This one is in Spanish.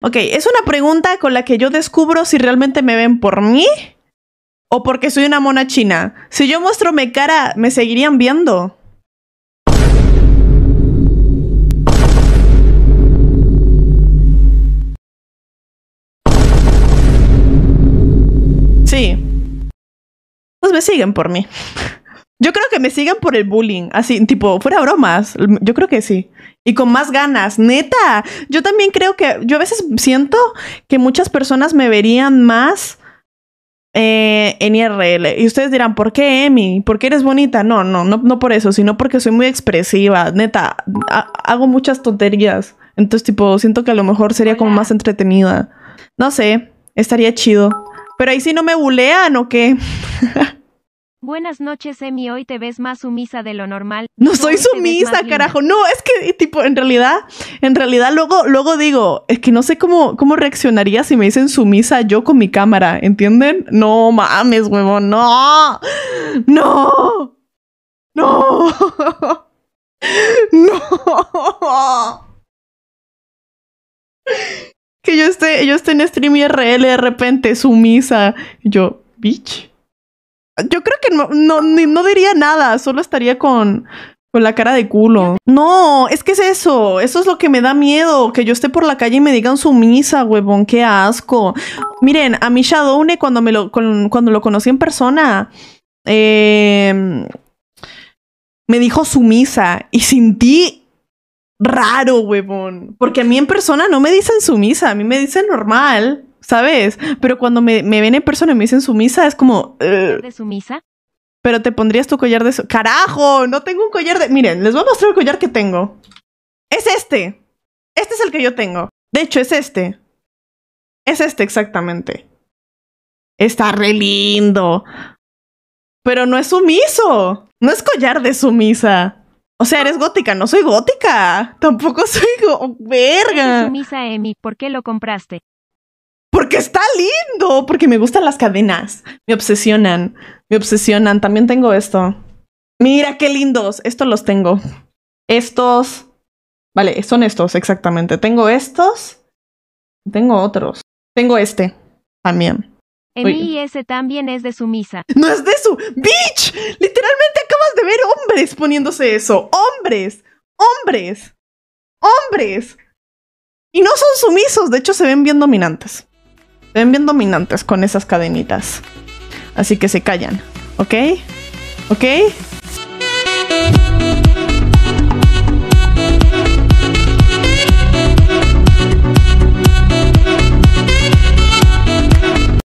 Ok, es una pregunta con la que yo descubro si realmente me ven por mí o porque soy una mona china. Si yo muestro mi cara, ¿me seguirían viendo? Sí. Pues me siguen por mí. Yo creo que me sigan por el bullying, así, tipo, fuera bromas, yo creo que sí. Y con más ganas, neta. Yo también creo que, yo a veces siento que muchas personas me verían más eh, en IRL. Y ustedes dirán, ¿por qué, Emi? ¿Por qué eres bonita? No, no, no, no por eso, sino porque soy muy expresiva, neta. hago muchas tonterías. Entonces, tipo, siento que a lo mejor sería como más entretenida. No sé, estaría chido. Pero ahí sí no me bulean o qué. Buenas noches, Emi. Hoy te ves más sumisa de lo normal. No soy sumisa, carajo. No, es que tipo en realidad, en realidad luego luego digo, es que no sé cómo cómo reaccionaría si me dicen sumisa yo con mi cámara, ¿entienden? No mames, huevón, no. No. No. No. Que yo esté yo esté en stream IRL de repente sumisa, Y yo, bitch. Yo creo que no, no, diría nada, solo estaría con, con la cara de culo. No, es que es eso. Eso es lo que me da miedo. Que yo esté por la calle y me digan sumisa, huevón. Qué asco. Miren, a mi Shadowne cuando, me lo, cuando lo conocí en persona, em, me dijo sumisa y sentí raro, huevón. Porque a mí en persona no me dicen sumisa, a mí me dicen normal. ¿sabes? Pero cuando me, ven en persona y me dicen sumisa, es como... Eh, ¿De sumisa? Pero te pondrías tu collar de... ¡Carajo! No tengo un collar de... Miren, les voy a mostrar el collar que tengo. Es este. Este es el que yo tengo. De hecho, es este. Es este exactamente. Está re lindo. Pero no es sumiso. No es collar de sumisa. O sea, eres gótica. No soy gótica. Tampoco soy... ¡Verga! Sumisa, Emi. ¿Por qué lo compraste? porque está lindo, porque me gustan las cadenas. Me obsesionan, me obsesionan. También tengo esto. Mira qué lindos, estos los tengo. Estos, vale, son estos exactamente. Tengo estos, tengo otros. Tengo este también. Emi ese también es de sumisa. No es de su bitch. Literalmente acabas de ver hombres poniéndose eso. Hombres, hombres, hombres. Y no son sumisos, de hecho se ven bien dominantes ven bien dominantes con esas cadenitas. Así que se callan, ¿ok? ¿Ok?